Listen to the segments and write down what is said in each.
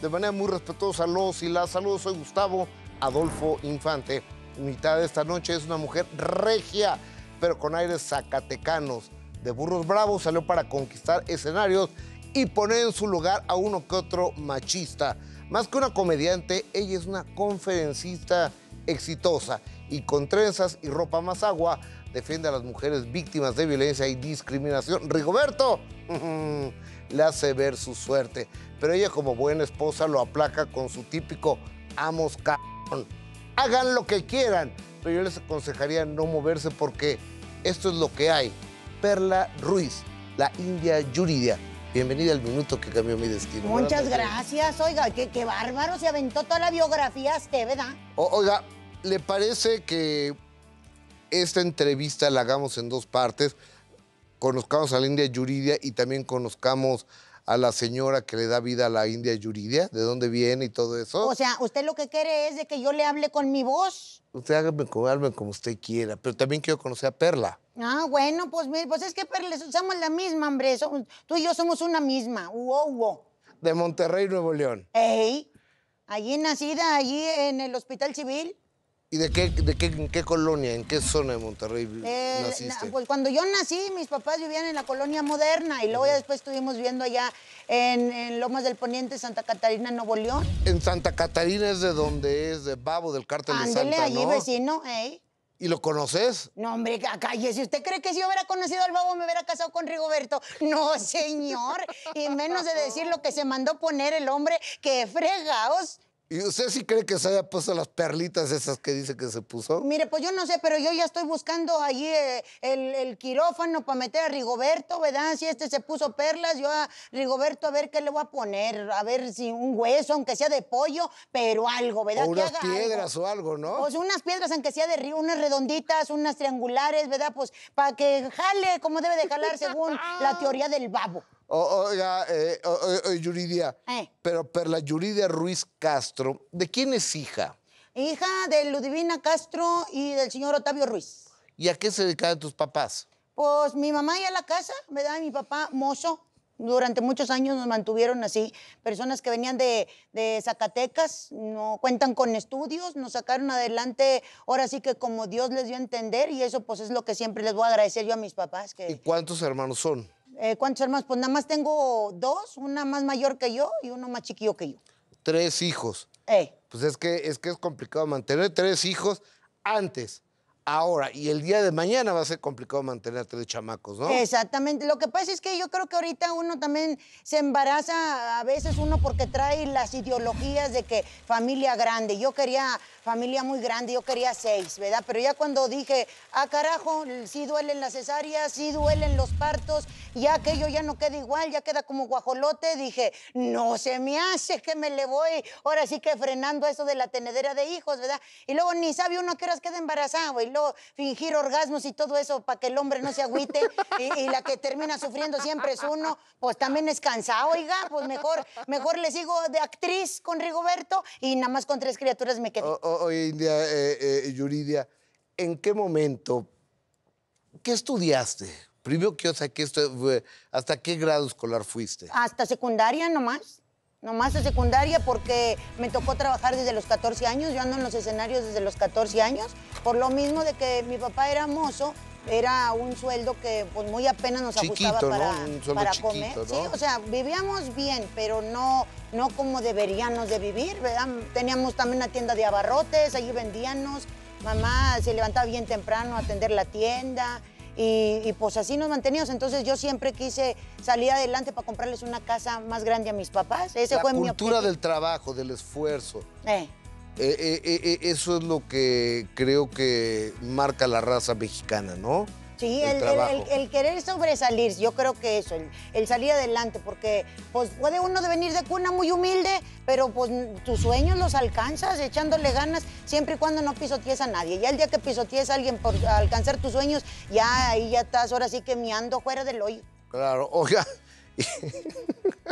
de manera muy respetuosa los y las. Saludos, soy Gustavo Adolfo Infante. Mitad de esta noche es una mujer regia, pero con aires zacatecanos. De burros bravos salió para conquistar escenarios y poner en su lugar a uno que otro machista. Más que una comediante, ella es una conferencista exitosa y con trenzas y ropa más agua defiende a las mujeres víctimas de violencia y discriminación. Rigoberto, le hace ver su suerte. Pero ella como buena esposa lo aplaca con su típico amos hagan lo que quieran, pero yo les aconsejaría no moverse porque esto es lo que hay. Perla Ruiz, la India Yuridia. Bienvenida al minuto que cambió mi destino. Muchas gracias. Oiga, qué, bárbaro. Se aventó toda la biografía a este, ¿verdad? oiga, ¿le parece que esta entrevista la hagamos en dos partes? conozcamos a la India Yuridia y también conozcamos a la señora que le da vida a la India Yuridia, de dónde viene y todo eso. O sea, usted lo que quiere es de que yo le hable con mi voz. Usted hágame, como usted quiera, pero también quiero conocer a Perla. Ah, bueno, pues mire, pues es que Perla, somos la misma, hombre. tú y yo somos una misma. wow. De Monterrey, Nuevo León. Ey. Allí nacida, allí en el Hospital Civil. ¿Y de qué, de qué, colonia, en qué zona de Monterrey eh, naciste? pues cuando yo nací, mis papás vivían en la colonia moderna y luego ya después estuvimos viendo allá en, Lomas del Poniente, Santa Catarina, Nuevo León. En Santa Catarina es de donde es, de Babo, del cártel de Santa, allí vecino, ¿eh? ¿Y lo conoces? No, hombre, calle, si usted cree que si yo hubiera conocido al babo me hubiera casado con Rigoberto. No, señor. Y menos de decir lo que se mandó poner el hombre, que fregaos. ¿Y usted sí cree que se haya puesto las perlitas esas que dice que se puso? Mire, pues yo no sé, pero yo ya estoy buscando ahí eh, el, quirófano para meter a Rigoberto, ¿verdad? Si este se puso perlas, yo a Rigoberto a ver qué le voy a poner, a ver si un hueso, aunque sea de pollo, pero algo, ¿verdad? O unas piedras o algo, ¿no? Pues unas piedras, aunque sea de río, unas redonditas, unas triangulares, ¿verdad? Pues para que jale como debe de jalar según la teoría del babo oiga, eh, Yuridia, eh. pero Perla Yuridia Ruiz Castro, ¿de quién es hija? Hija de Ludivina Castro y del señor Otavio Ruiz. ¿Y a qué se dedicaban tus papás? Pues mi mamá ya a la casa, me da Mi papá, mozo. Durante muchos años nos mantuvieron así. Personas que venían de, Zacatecas, no cuentan con estudios, nos sacaron adelante, ahora sí que como Dios les dio a entender, y eso pues es lo que siempre les voy a agradecer yo a mis papás. Que... ¿Y cuántos hermanos son? Eh, ¿Cuántos hermanos? Pues nada más tengo dos, una más mayor que yo y uno más chiquillo que yo. Tres hijos. Eh. Pues es que, es que es complicado mantener tres hijos antes ahora y el día de mañana va a ser complicado mantenerte de chamacos, ¿no? Exactamente. Lo que pasa es que yo creo que ahorita uno también se embaraza a veces uno porque trae las ideologías de que familia grande. Yo quería familia muy grande, yo quería seis, ¿verdad? Pero ya cuando dije, ah, carajo, sí duelen las cesáreas, sí duelen los partos, ya aquello ya no queda igual, ya queda como guajolote, dije, no se me hace que me le voy, ahora sí que frenando eso de la tenedera de hijos, ¿verdad? Y luego ni sabe uno que horas queda embarazado, güey fingir orgasmos y todo eso para que el hombre no se agüite y, la que termina sufriendo siempre es uno, pues también es cansado, oiga, pues mejor, mejor le sigo de actriz con Rigoberto y nada más con tres criaturas me quedo. Oye, India, eh, eh, Yuridia, ¿en qué momento, qué estudiaste? Primero, que, ¿hasta qué grado escolar fuiste? Hasta secundaria nomás. Nomás de secundaria porque me tocó trabajar desde los 14 años, yo ando en los escenarios desde los 14 años, por lo mismo de que mi papá era mozo, era un sueldo que pues, muy apenas nos ajustaba para, para comer. Sí, o sea, vivíamos bien, pero no, no como deberíamos de vivir, ¿verdad? Teníamos también una tienda de abarrotes, allí vendíamos, mamá se levantaba bien temprano a atender la tienda, y, pues así nos manteníamos. Entonces yo siempre quise salir adelante para comprarles una casa más grande a mis papás. Ese la cultura del trabajo, del esfuerzo. Eh. Eh, eh, eso es lo que creo que marca la raza mexicana, ¿no? Sí, el, el, querer sobresalir, yo creo que eso, el, salir adelante, porque pues puede uno venir de cuna muy humilde, pero pues tus sueños los alcanzas echándole ganas siempre y cuando no pisotees a nadie. Ya el día que pisotees a alguien por alcanzar tus sueños, ya ahí ya estás ahora sí que miando fuera del hoyo. Claro, oiga.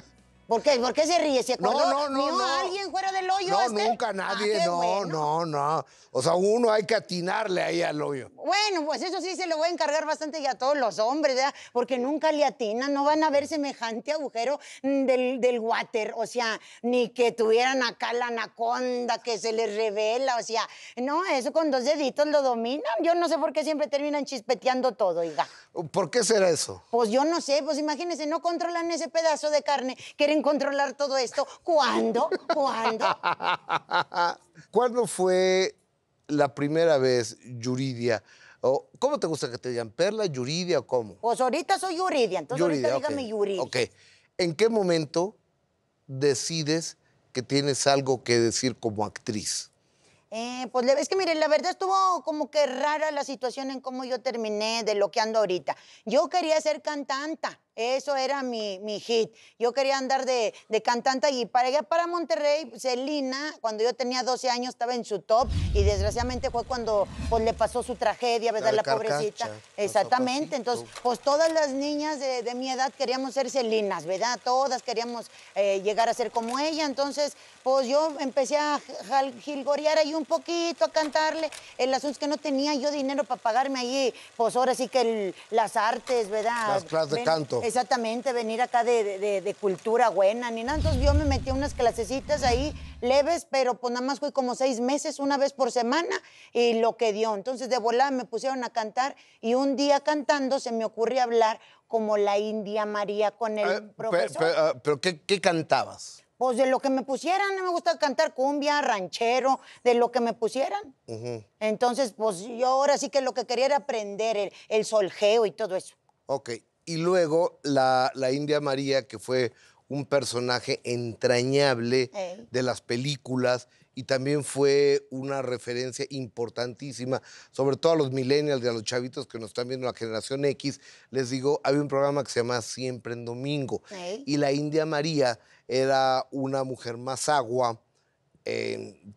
¿Por qué? ¿Por qué se ríe? ¿Se acordó? No, no, no, no. a alguien fuera del hoyo? No, este? nunca nadie, ah, no, no, no. O sea, uno hay que atinarle ahí al hoyo. Bueno, pues eso sí se lo voy a encargar bastante ya a todos los hombres, ¿verdad? Porque nunca le atinan, no van a ver semejante agujero mm, del, del water. O sea, ni que tuvieran acá la anaconda que se les revela. O sea, no, eso con dos deditos lo dominan. Yo no sé por qué siempre terminan chispeteando todo, oiga. ¿Por qué será eso? Pues yo no sé, pues imagínense, no controlan ese pedazo de carne. Quieren controlar todo esto. ¿Cuándo? ¿Cuándo? ¿Cuándo fue la primera vez, Yuridia? O, ¿Cómo te gusta que te digan? ¿Perla, Yuridia o cómo? Pues ahorita soy Yuridia, entonces ahorita dígame Yuridia. Ok. ¿En qué momento decides que tienes algo que decir como actriz? Eh, pues es que mire, la verdad estuvo como que rara la situación en cómo yo terminé de lo que ando ahorita. Yo quería ser cantanta. Eso era mi, hit. Yo quería andar de, cantante Y Para allá para Monterrey, Celina, pues, cuando yo tenía 12 años, estaba en su top y desgraciadamente fue cuando pues, le pasó su tragedia, ¿verdad? La, pobrecita. Exactamente. Entonces, pues todas las niñas de, mi edad queríamos ser Celinas, ¿verdad? Todas queríamos eh, llegar a ser como ella. Entonces, pues yo empecé a gilgorear ahí un poquito, a cantarle. El asunto es que no tenía yo dinero para pagarme ahí. pues ahora sí que las artes, ¿verdad? Las clases de canto. Exactamente, venir acá de, cultura buena ni nada. Entonces yo me metí unas clasecitas ahí leves, pero pues nada más fui como seis meses, una vez por semana, y lo que dio. Entonces de volada me pusieron a cantar y un día cantando se me ocurrió hablar como la India María con el ah, profesor. Ah, pero, ¿qué, cantabas? Pues de lo que me pusieran, me gusta cantar cumbia, ranchero, de lo que me pusieran. Entonces, pues yo ahora sí que lo que quería era aprender el, el y todo eso. Ok, y luego la, India María, que fue un personaje entrañable de las películas y también fue una referencia importantísima, sobre todo a los millennials y a los chavitos que nos están viendo la generación X. Les digo, había un programa que se llamaba Siempre en Domingo y la India María era una mujer más agua, en,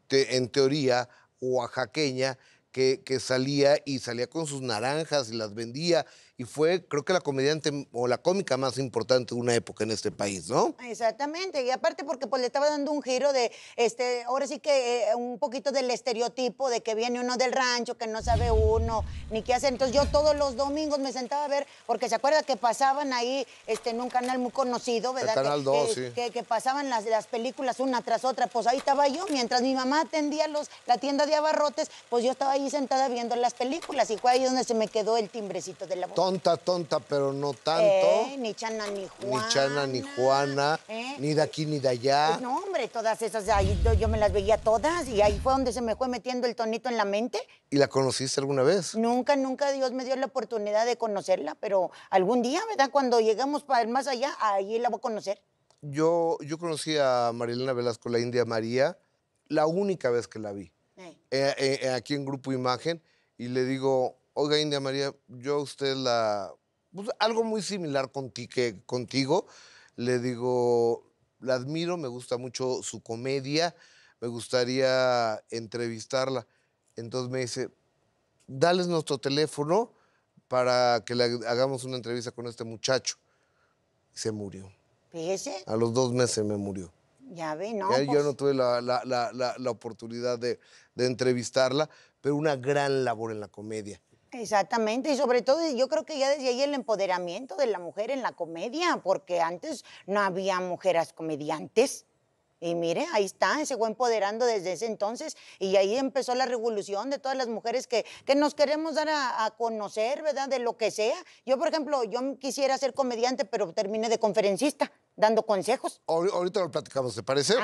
teoría, oaxaqueña, que, que salía y salía con sus naranjas y las vendía y fue, creo que la comediante o la cómica más importante de una época en este país, ¿no? Exactamente, y aparte porque pues, le estaba dando un giro de, este, ahora sí que eh, un poquito del estereotipo de que viene uno del rancho, que no sabe uno, ni qué hacer. Entonces yo todos los domingos me sentaba a ver, porque se acuerda que pasaban ahí este, en un canal muy conocido, ¿verdad? canal 2, que, que, pasaban las, películas una tras otra, pues ahí estaba yo, mientras mi mamá atendía los, la tienda de abarrotes, pues yo estaba ahí sentada viendo las películas y fue ahí donde se me quedó el timbrecito de la voz tonta, tonta, pero no tanto. Eh, ni Chana ni Juana. Ni Chana ni Juana, ¿eh? ni de aquí ni de allá. Pues no, hombre, todas esas, ahí yo me las veía todas y ahí fue donde se me fue metiendo el tonito en la mente. ¿Y la conociste alguna vez? Nunca, nunca Dios me dio la oportunidad de conocerla, pero algún día, ¿verdad? Cuando llegamos para más allá, ahí la voy a conocer. Yo, yo conocí a Marilena Velasco, la India María, la única vez que la vi. Eh. aquí en Grupo Imagen y le digo, oiga India María, yo a usted la... Pues, algo muy similar contigo. Le digo, la admiro, me gusta mucho su comedia, me gustaría entrevistarla. Entonces me dice, dales nuestro teléfono para que le hagamos una entrevista con este muchacho. se murió. Fíjese. A los dos meses me murió. Ya ve, ¿no? Yo pues. no tuve la, oportunidad de entrevistarla, pero una gran labor en la comedia. Exactamente, y sobre todo yo creo que ya desde ahí el empoderamiento de la mujer en la comedia, porque antes no había mujeres comediantes. Y mire, ahí está, se fue empoderando desde ese entonces y ahí empezó la revolución de todas las mujeres que, nos queremos dar a, conocer, ¿verdad? De lo que sea. Yo, por ejemplo, yo quisiera ser comediante, pero terminé de conferencista, dando consejos. Ahorita lo platicamos, ¿te parece?